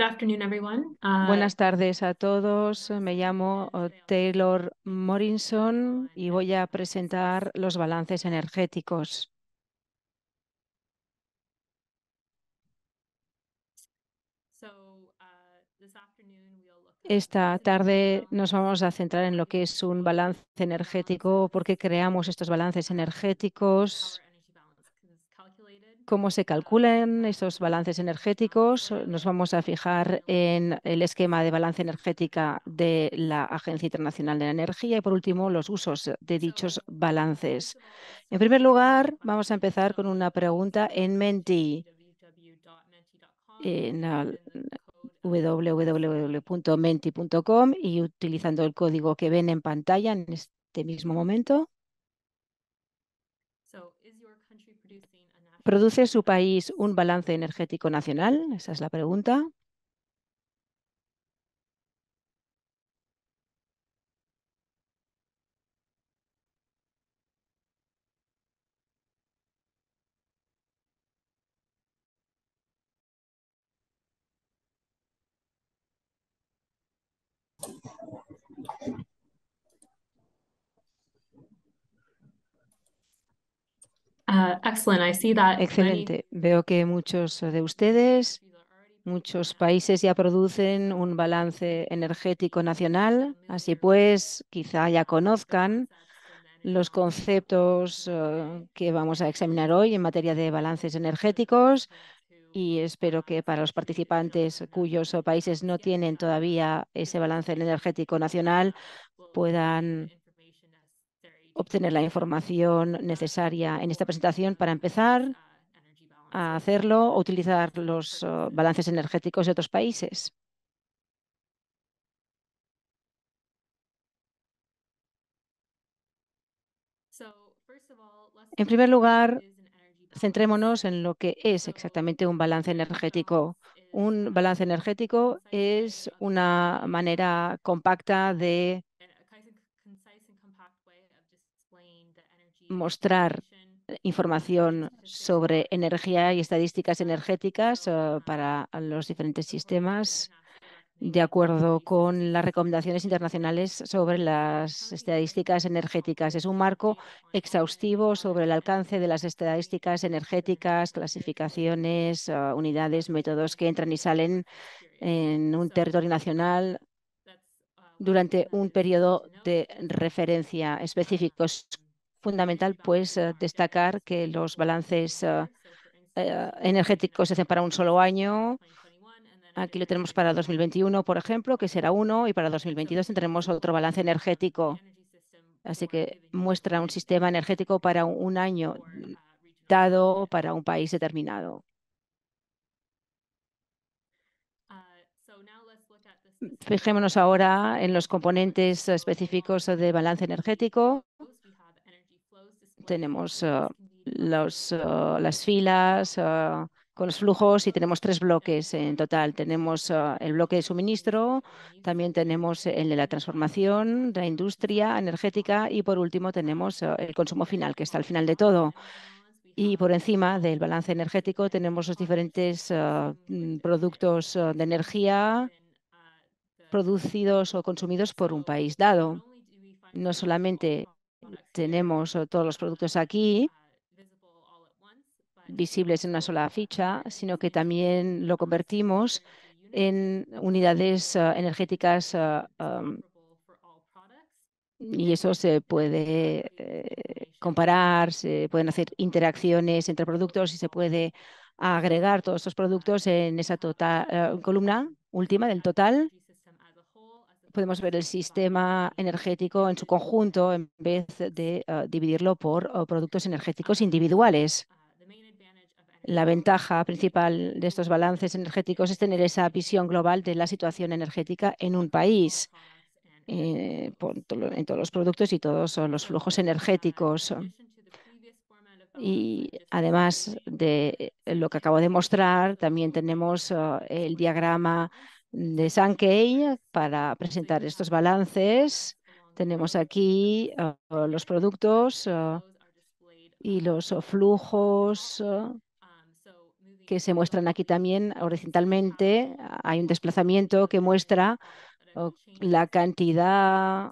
Uh, Buenas tardes a todos. Me llamo uh, Taylor Morrison y voy a presentar los balances energéticos. Uh, Esta tarde nos vamos a centrar en lo que es un balance energético, por qué creamos estos balances energéticos, cómo se calculan esos balances energéticos. Nos vamos a fijar en el esquema de balance energética de la Agencia Internacional de la Energía y, por último, los usos de dichos balances. En primer lugar, vamos a empezar con una pregunta en Menti, en www.menti.com y utilizando el código que ven en pantalla en este mismo momento. ¿Produce su país un balance energético nacional? Esa es la pregunta. Ah, Excelente. Veo que muchos de ustedes, muchos países ya producen un balance energético nacional. Así pues, quizá ya conozcan los conceptos eh, que vamos a examinar hoy en materia de balances energéticos y espero que para los participantes cuyos países no tienen todavía ese balance energético nacional puedan obtener la información necesaria en esta presentación para empezar a hacerlo o utilizar los uh, balances energéticos de otros países. En primer lugar, centrémonos en lo que es exactamente un balance energético. Un balance energético es una manera compacta de mostrar eh, información sobre energía y estadísticas energéticas eh, para los diferentes sistemas de acuerdo con las recomendaciones internacionales sobre las estadísticas energéticas. Es un marco exhaustivo sobre el alcance de las estadísticas energéticas, clasificaciones, eh, unidades, métodos que entran y salen en un territorio nacional durante un periodo de referencia específico. Es fundamental, pues, eh, destacar que los balances eh, eh, energéticos se hacen para un solo año. Aquí lo tenemos para 2021, por ejemplo, que será uno, y para 2022 tendremos otro balance energético. Así que muestra un sistema energético para un año dado para un país determinado. Fijémonos ahora en los componentes específicos de balance energético. Tenemos eh, eh, las filas eh, con los flujos y tenemos tres bloques en total. Tenemos el bloque de suministro, también tenemos el de la transformación, la industria energética y por último tenemos el consumo final, que está al final de todo y por encima del balance energético tenemos los diferentes mm, productos de energía producidos o consumidos por un país dado. No solamente tenemos eh, todos los productos aquí visibles en una sola ficha, sino que también lo convertimos en unidades eh, energéticas eh, y eso se puede comparar, se pueden hacer interacciones entre productos y se puede agregar todos esos productos en esa tota, columna última del total podemos ver el sistema energético en su conjunto en vez de eh, dividirlo por eh, productos energéticos individuales. La ventaja principal de estos balances energéticos es tener esa visión global de la situación energética en un país, eh, en todos los productos y todos los flujos energéticos. Y además de lo que acabo de mostrar, también tenemos el diagrama de Sankey para presentar estos balances. Tenemos aquí uh, los productos uh, y los flujos uh, que se muestran aquí también horizontalmente. Hay un desplazamiento que muestra la cantidad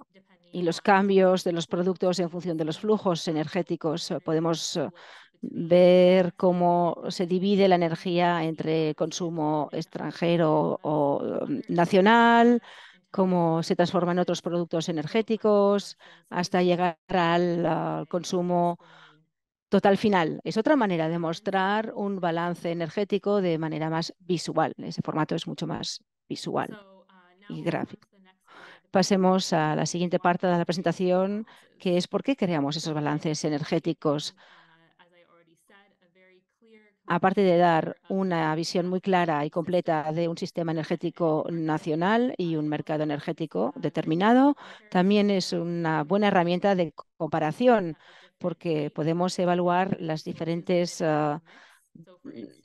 y los cambios de los productos en función de los flujos energéticos. Podemos ver cómo se divide la energía entre consumo extranjero o mm, nacional, cómo se transforman otros productos energéticos, hasta llegar al, al consumo total final. Es otra manera de mostrar un balance energético de manera más visual. Ese formato es mucho más visual y gráfico. Pasemos a la siguiente parte de la presentación, que es por qué creamos esos balances energéticos aparte de dar una visión muy clara y completa de un sistema energético nacional y un mercado energético determinado, también es una buena herramienta de comparación porque podemos evaluar las diferentes ah,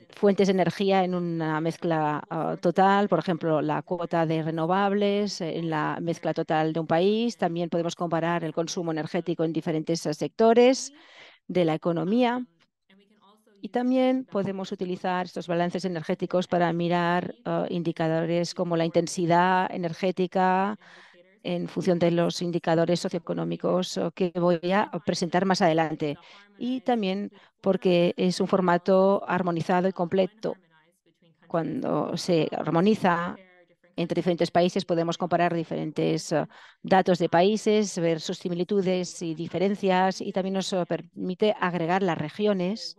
fuentes de energía en una mezcla ah, total, por ejemplo, la cuota de renovables en la mezcla total de un país. También podemos comparar el consumo energético en diferentes ah, sectores de la economía y también podemos utilizar estos balances energéticos para mirar ah, indicadores como la intensidad energética en función de los indicadores socioeconómicos ah, que voy a presentar más adelante. Y también porque es un formato armonizado y completo. Cuando se armoniza entre diferentes países podemos comparar diferentes ah, datos de países, ver sus similitudes y diferencias y también nos permite agregar las regiones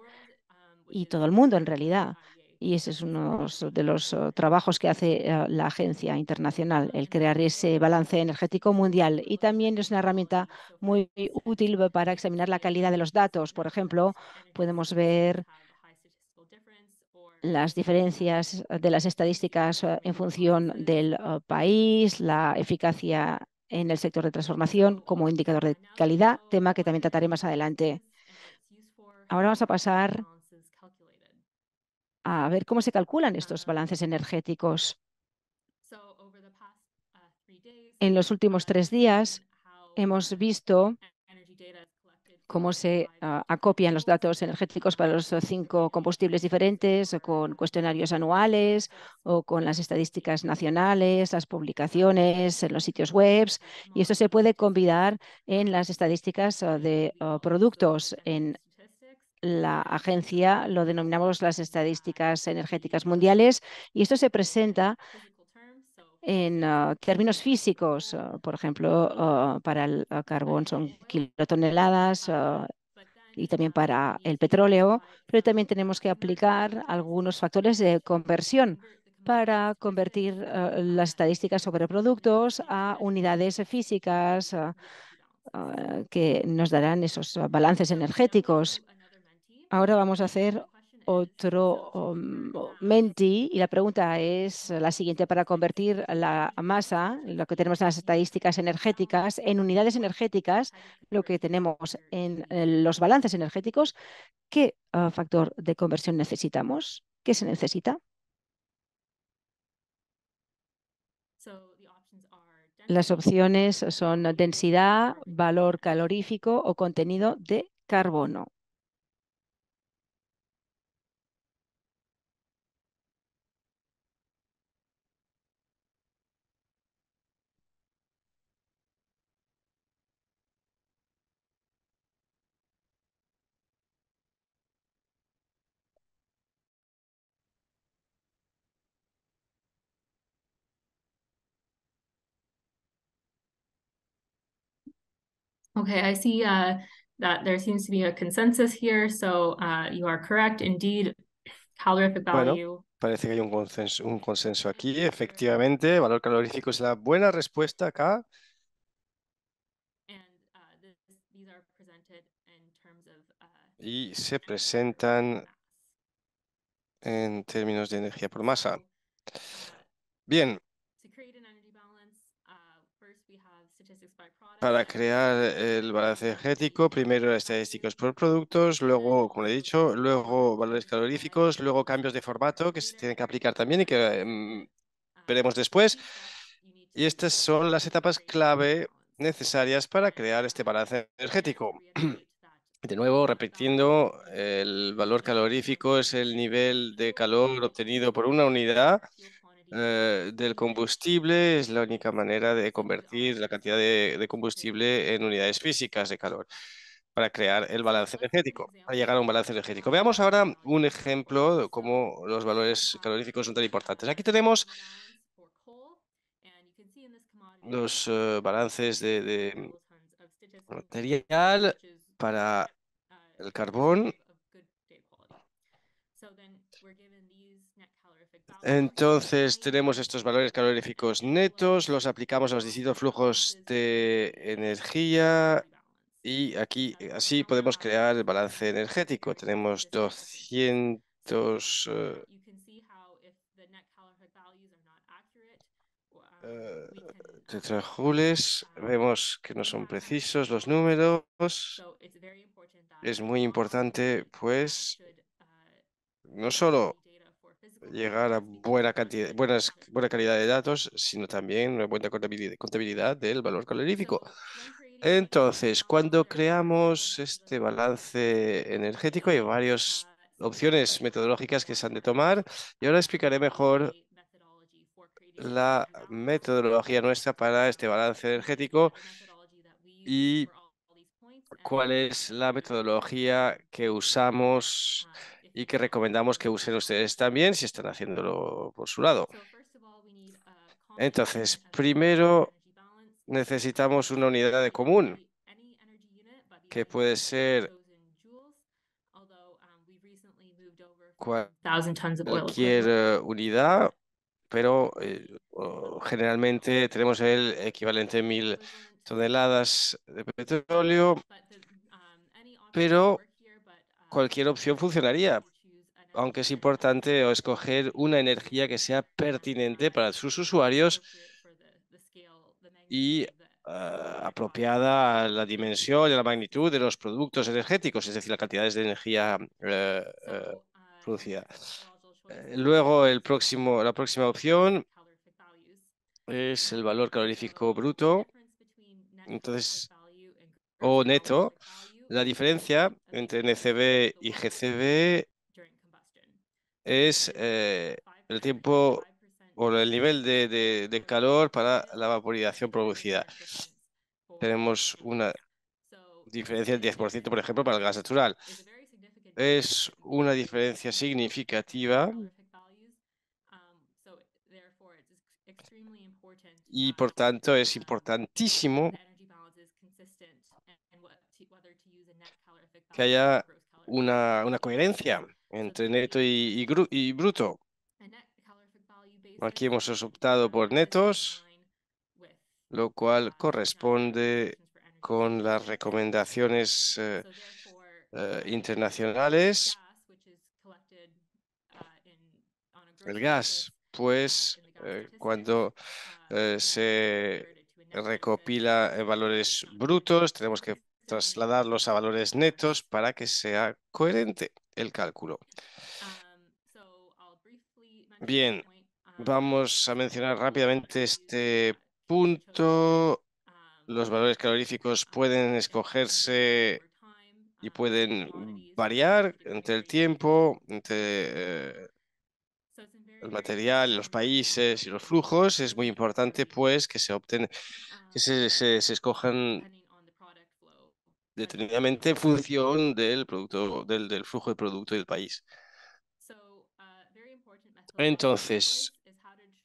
y todo el mundo en realidad. Y ese es uno de los oh, trabajos que hace eh, la agencia internacional, el crear ese balance energético mundial. Y también es una herramienta muy útil para examinar la calidad de los datos. Por ejemplo, podemos ver las diferencias de las estadísticas eh, en función del oh, país, la eficacia en el sector de transformación como indicador de calidad, tema que también trataré más adelante. Ahora vamos a pasar a ver cómo se calculan estos ah. balances energéticos. Uh, en los últimos tres días hemos visto cómo se ah, acopian los datos energéticos para los cinco combustibles diferentes, con cuestionarios anuales, o con las estadísticas nacionales, las publicaciones en los sitios web. Y esto se puede combinar en las estadísticas ah, de productos, en la agencia lo denominamos las estadísticas energéticas mundiales y esto se presenta en ah, términos físicos, ah, por ejemplo, ah, para el carbón son kilotoneladas y también para el petróleo, pero también tenemos que aplicar algunos factores de conversión para convertir las estadísticas sobre productos a unidades físicas que nos darán esos balances energéticos. Ahora vamos a hacer otro um, menti y la pregunta es la siguiente. Para convertir la masa, lo que tenemos en las estadísticas energéticas, en unidades energéticas, lo que tenemos en los balances energéticos, ¿qué uh, factor de conversión necesitamos? ¿Qué se necesita? Las opciones son densidad, valor calorífico o contenido de carbono. Okay, I see uh, that there seems to be a consensus here, so uh, you are correct. Indeed, calorific value. Bueno, parece que hay un consenso, un consenso aquí. Efectivamente, valor calorífico es la buena respuesta acá. Uh, uh, y se presentan en términos de energía por masa. Bien, para crear el balance energético, primero estadísticos por productos, luego, como he dicho, luego valores caloríficos, luego cambios de formato que se tienen que aplicar también y que mm, veremos después. Y estas son las etapas clave necesarias para crear este balance energético. De nuevo, repitiendo, el valor calorífico es el nivel de calor obtenido por una unidad eh, del combustible es la única manera de convertir la cantidad de, combustible en unidades físicas de calor para crear el balance energético, para llegar a un balance energético. Veamos ahora un ejemplo de cómo los valores caloríficos son tan importantes. Aquí tenemos los eh, balances de, material para el carbón Entonces tenemos estos valores caloríficos netos, los aplicamos a los distintos flujos de energía y aquí así podemos crear el balance energético. Tenemos 200... Uh, eh, eh, vemos que no son precisos los números. Es muy importante, pues, no solo llegar a buena, cantidad, buenas, buena calidad de datos, sino también una buena contabilidad del valor calorífico. Entonces, cuando creamos este balance energético, hay varias opciones metodológicas que se han de tomar y ahora explicaré mejor la metodología nuestra para este balance energético y cuál es la metodología que usamos y que recomendamos que usen ustedes también si están haciéndolo por su lado. Uh, Entonces, primero necesitamos una unidad de común que puede ser um, cualquier eh, unidad, pero eh, generalmente tenemos el equivalente a mil toneladas de petróleo, um, pero cualquier opción funcionaría, aunque es importante escoger una energía que sea pertinente para sus usuarios y ah, apropiada a la dimensión y a la magnitud de los productos energéticos, es decir, las cantidades de energía producidas. Eh, eh, producida. Eh, luego, el próximo, la próxima opción es el valor calorífico bruto entonces, o neto. La diferencia entre NCB y GCB es eh, el tiempo o el nivel de, de, calor para la vaporización producida. Tenemos una diferencia del 10%, por ejemplo, para el gas natural. Es una diferencia significativa y, por tanto, es importantísimo que haya una, coherencia entre neto y, y, bruto. Aquí hemos optado por netos, lo cual corresponde con las recomendaciones eh, eh, internacionales. El gas, pues eh, cuando se recopila valores brutos, tenemos que trasladarlos a valores netos para que sea coherente el cálculo. Um, Bien, um, vamos a mencionar rápidamente este punto. Um, los valores caloríficos pueden escogerse y pueden variar entre el tiempo, entre eh, el material, los países y los flujos. Es muy importante pues que se obtengan, que se, se escojan detenidamente en función del, producto, del, flujo de producto del país. Uh, Entonces,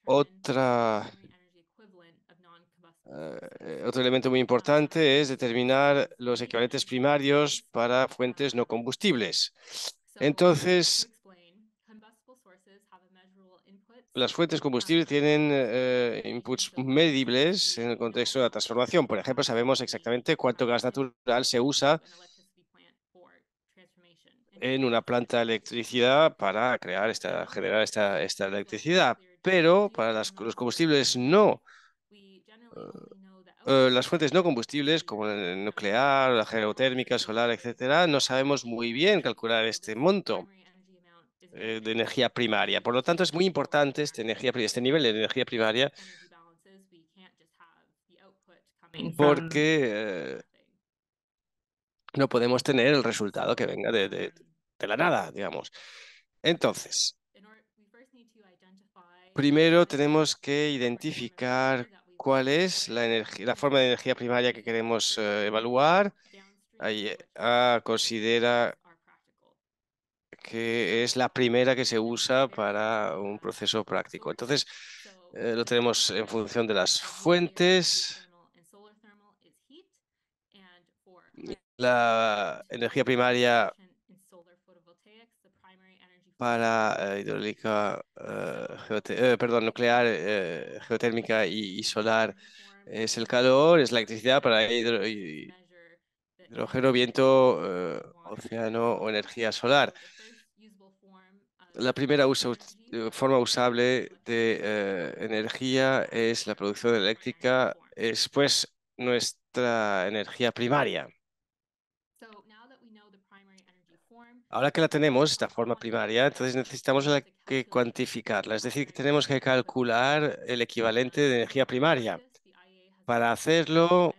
otra, eh, otro elemento muy importante es determinar los equivalentes primarios para fuentes no combustibles. Entonces, las fuentes combustibles tienen eh, inputs medibles en el contexto de la transformación. Por ejemplo, sabemos exactamente cuánto gas natural se usa en una planta de electricidad para crear esta, generar esta, esta electricidad, pero para las, los combustibles no. Eh, eh, las fuentes no combustibles, como el nuclear, la geotérmica, solar, etcétera, no sabemos muy bien calcular este monto. Eh, de energía primaria. Por lo tanto, es muy importante este, energía, este nivel de energía primaria porque eh, no podemos tener el resultado que venga de, la nada, digamos. Entonces, primero tenemos que identificar cuál es la, la forma de energía primaria que queremos eh, evaluar. Ahí, considera que es la primera que se usa para un proceso práctico. Entonces, eh, lo tenemos en función de las fuentes. La energía primaria para eh, hidráulica, eh, perdón, nuclear, geotérmica y, solar es el calor, es la electricidad para hidrógeno, viento, océano o energía solar. La primera eh, forma usable de eh, energía es la producción eléctrica, es pues, nuestra energía primaria. Ahora que la tenemos, esta forma primaria, entonces necesitamos que cuantificarla, es decir, que tenemos que calcular el equivalente de energía primaria. Para hacerlo,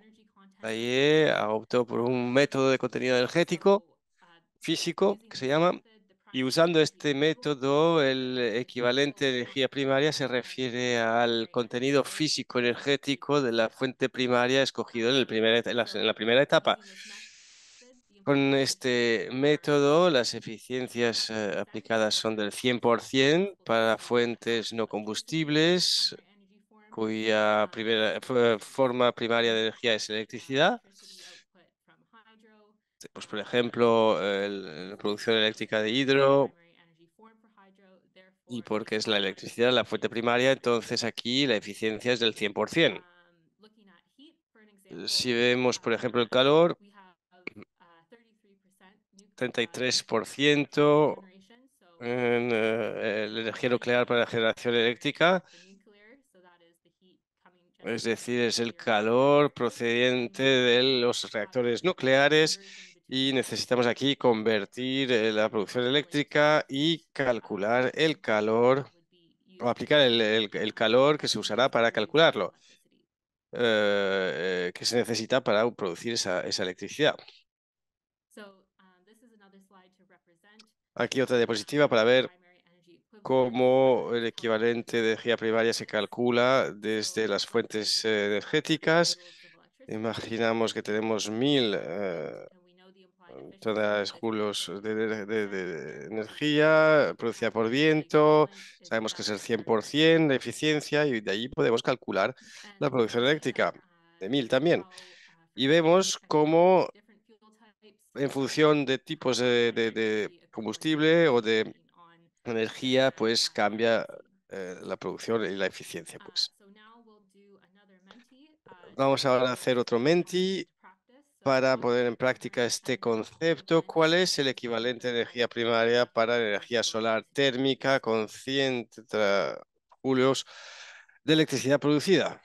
la IE optó por un método de contenido energético físico que se llama y usando este método, el equivalente de energía primaria se refiere al contenido físico energético de la fuente primaria escogido en, el primer, en, la, primera etapa. Con este método, las eficiencias eh, aplicadas son del 100% para fuentes no combustibles, cuya primera, eh, forma primaria de energía es electricidad pues por ejemplo, la producción eléctrica de hidro y porque es la electricidad la fuente primaria, entonces aquí la eficiencia es del 100%. Si vemos, por ejemplo, el calor, 33% en eh, la energía nuclear para la generación eléctrica, es decir, es el calor procedente de los reactores nucleares y necesitamos aquí convertir eh, la producción eléctrica y calcular el calor o aplicar el, calor que se usará para calcularlo, eh, eh, que se necesita para producir esa, electricidad. Aquí otra diapositiva para ver cómo el equivalente de energía primaria se calcula desde las fuentes energéticas. Imaginamos que tenemos mil todas julos de, de, energía producida por viento, sabemos que es el 100% de eficiencia y de ahí podemos calcular la producción eléctrica de mil también. Y vemos cómo en función de tipos de, combustible o de energía, pues cambia eh, la producción y la eficiencia. Ah, pues. Uh, Vamos ahora a hacer otro Menti para poner en práctica este concepto, ¿cuál es el equivalente de energía primaria para energía solar térmica con 100 julios de electricidad producida?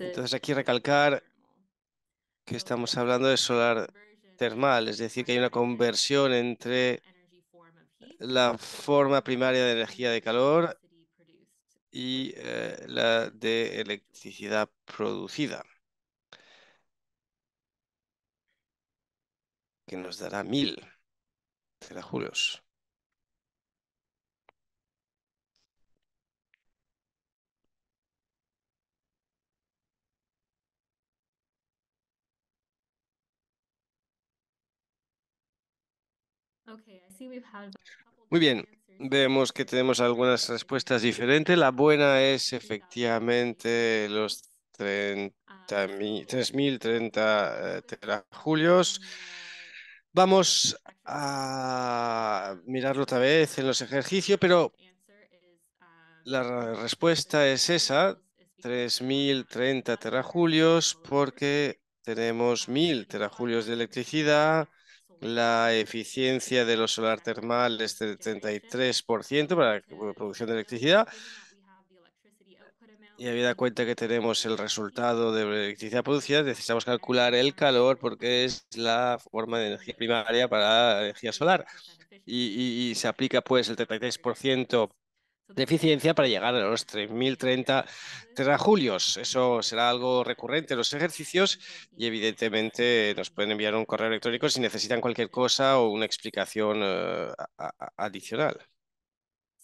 Entonces aquí recalcar que estamos hablando de solar termal, es decir, que hay una conversión entre la forma primaria de energía de calor y eh, la de electricidad producida, que nos dará mil terajulios. Muy bien, vemos que tenemos algunas respuestas diferentes. La buena es efectivamente los 3.030 ah, eh, pues terajulios. Vamos a mirarlo otra vez en los ejercicios, pero um, la respuesta es esa, 3.030 terajulios, porque tenemos 1.000 terajulios de electricidad, la eficiencia de los solar termal es del 33% para la producción de electricidad. Y habida cuenta que tenemos el resultado de electricidad producida, necesitamos calcular el calor porque es la forma de energía primaria para la energía solar. Y, y se aplica pues el 33% de eficiencia para llegar a los 3.030 terajulios. Eso será algo recurrente en los ejercicios y evidentemente nos pueden enviar un correo electrónico si necesitan cualquier cosa o una explicación eh, adicional.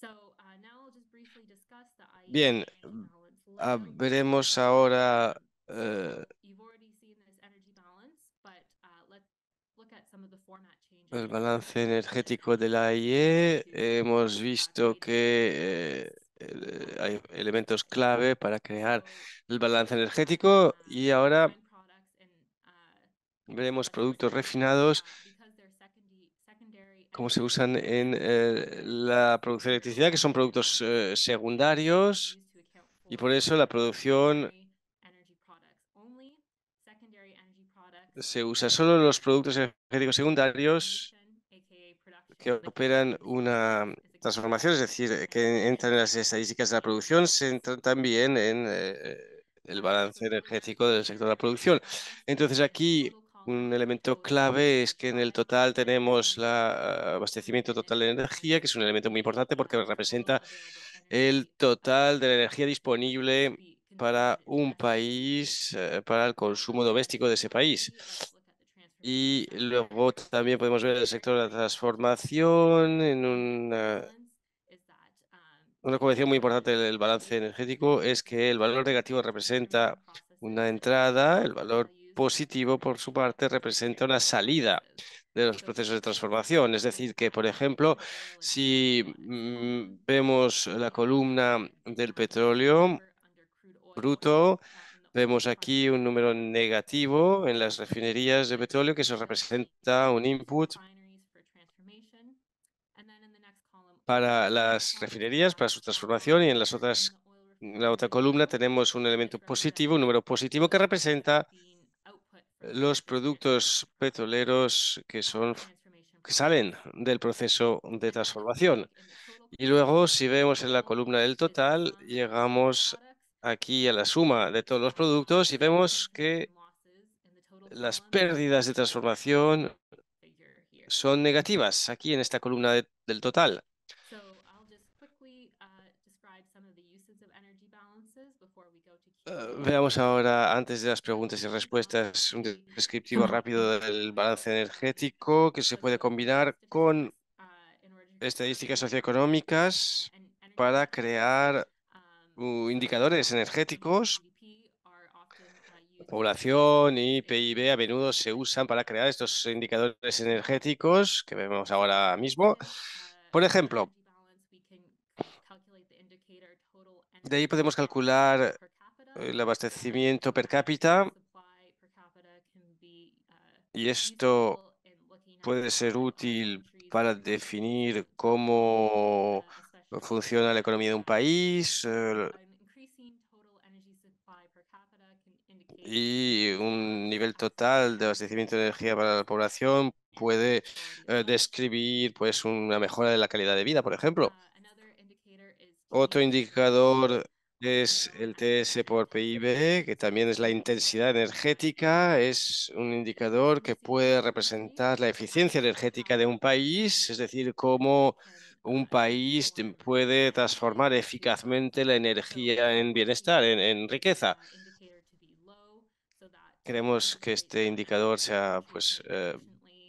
Uh, Bien, mm, veremos ahora eh, el balance energético de la IE, hemos visto que eh, eh, hay elementos clave para crear el balance energético y ahora veremos productos refinados cómo se usan en eh, la producción de electricidad, que son productos secundarios y por eso la producción se usa solo los productos energéticos secundarios que operan una transformación, es decir, que entran en las estadísticas de la producción, se entran también en eh, eh, el balance energético del sector de la producción. Entonces aquí un elemento clave es que en el total tenemos el abastecimiento total de energía, que es un elemento muy importante porque representa el total de la energía disponible para un país, eh, para el consumo doméstico de ese país. Y luego también podemos ver el sector de la transformación en una, una convención muy importante del balance energético es que el valor negativo representa una entrada, el valor positivo, por su parte, representa una salida de los procesos de transformación. Es decir, que, por ejemplo, si mm, vemos la columna del petróleo, bruto. Vemos aquí un número negativo en las refinerías de petróleo, que se representa un input para las refinerías, para su transformación, y en las otras, la otra columna tenemos un elemento positivo, un número positivo que representa los productos petroleros que son que salen del proceso de transformación. Y luego, si vemos en la columna del total, llegamos aquí a la suma de todos los productos y vemos que las pérdidas de transformación son negativas aquí en esta columna del total. Uh, veamos ahora, antes de las preguntas y respuestas, un descriptivo rápido del balance energético que se puede combinar con uh, estadísticas socioeconómicas para crear indicadores energéticos, población y PIB a menudo se usan para crear estos indicadores energéticos que vemos ahora mismo. Por ejemplo, de ahí podemos calcular eh, el abastecimiento per cápita uh, y esto puede ser útil para definir cómo uh, funciona la economía de un país eh, y un nivel total de abastecimiento de energía para la población puede eh, describir pues una mejora de la calidad de vida, por ejemplo. Otro indicador es el TS por PIB, que también es la intensidad energética, es un indicador que puede representar la eficiencia energética de un país, es decir, cómo un país puede transformar eficazmente la energía en bienestar, en, riqueza. Creemos que este indicador sea pues, eh,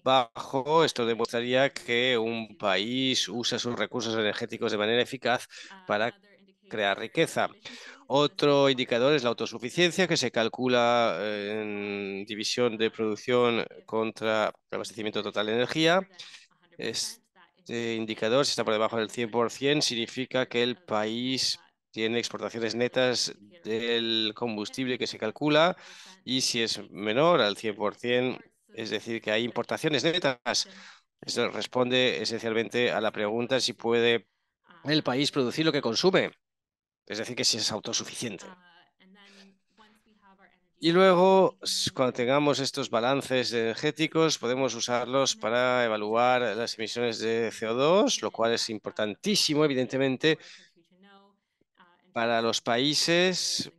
bajo. Esto demostraría que un país usa sus recursos energéticos de manera eficaz para crear riqueza. Otro indicador es la autosuficiencia, que se calcula eh, en división de producción contra abastecimiento total de energía. Este este indicador, si está por debajo del 100%, significa que el país tiene exportaciones netas del combustible que se calcula y si es menor al 100%, es decir, que hay importaciones netas. Esto responde esencialmente a la pregunta si puede el país producir lo que consume, es decir, que si es autosuficiente. Y luego, cuando tengamos estos balances energéticos, podemos usarlos para evaluar las emisiones de CO2, lo cual es importantísimo, evidentemente, para los países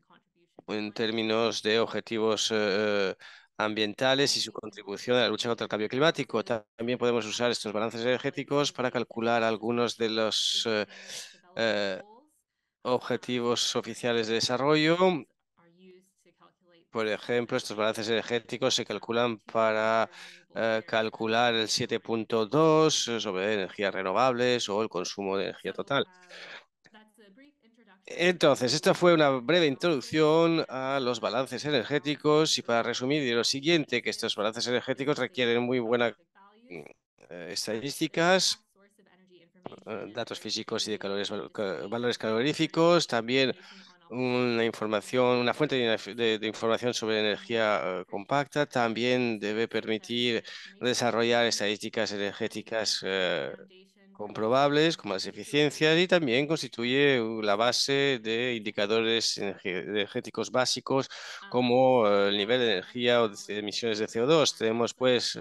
en términos de objetivos eh, ambientales y su contribución a la lucha contra el cambio climático. También podemos usar estos balances energéticos para calcular algunos de los eh, eh, objetivos oficiales de desarrollo por ejemplo, estos balances energéticos se calculan para eh, calcular el 7.2 eh, sobre energías renovables o el consumo de energía total. Entonces, esta fue una breve introducción a los balances energéticos y para resumir diré lo siguiente, que estos balances energéticos requieren muy buenas mm, eh, estadísticas, datos físicos y de valores caloríficos, también una información, una fuente de, información sobre energía eh, compacta. También debe permitir desarrollar estadísticas energéticas eh, comprobables como las eficiencias y también constituye uh, la base de indicadores energéticos básicos ah. como eh, el nivel de energía o de emisiones de CO2. Tenemos pues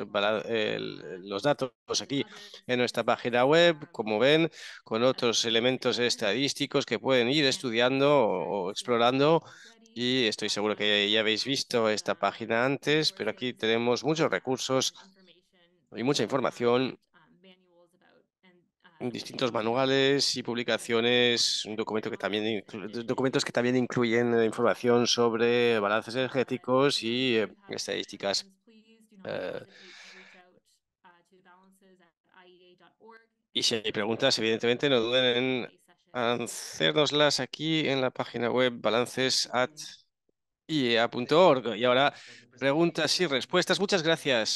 los datos aquí en nuestra página web, como ven, con otros elementos estadísticos que pueden ir estudiando o explorando y estoy seguro que ya habéis visto esta página antes, pero aquí tenemos muchos recursos y mucha información distintos manuales y publicaciones, un documento que también documentos que también incluyen eh, información sobre balances energéticos y eh, estadísticas. Eh, y si hay preguntas, evidentemente no duden en hacernoslas aquí en la página web balances balances.iea.org. E y ahora preguntas y respuestas. Muchas gracias.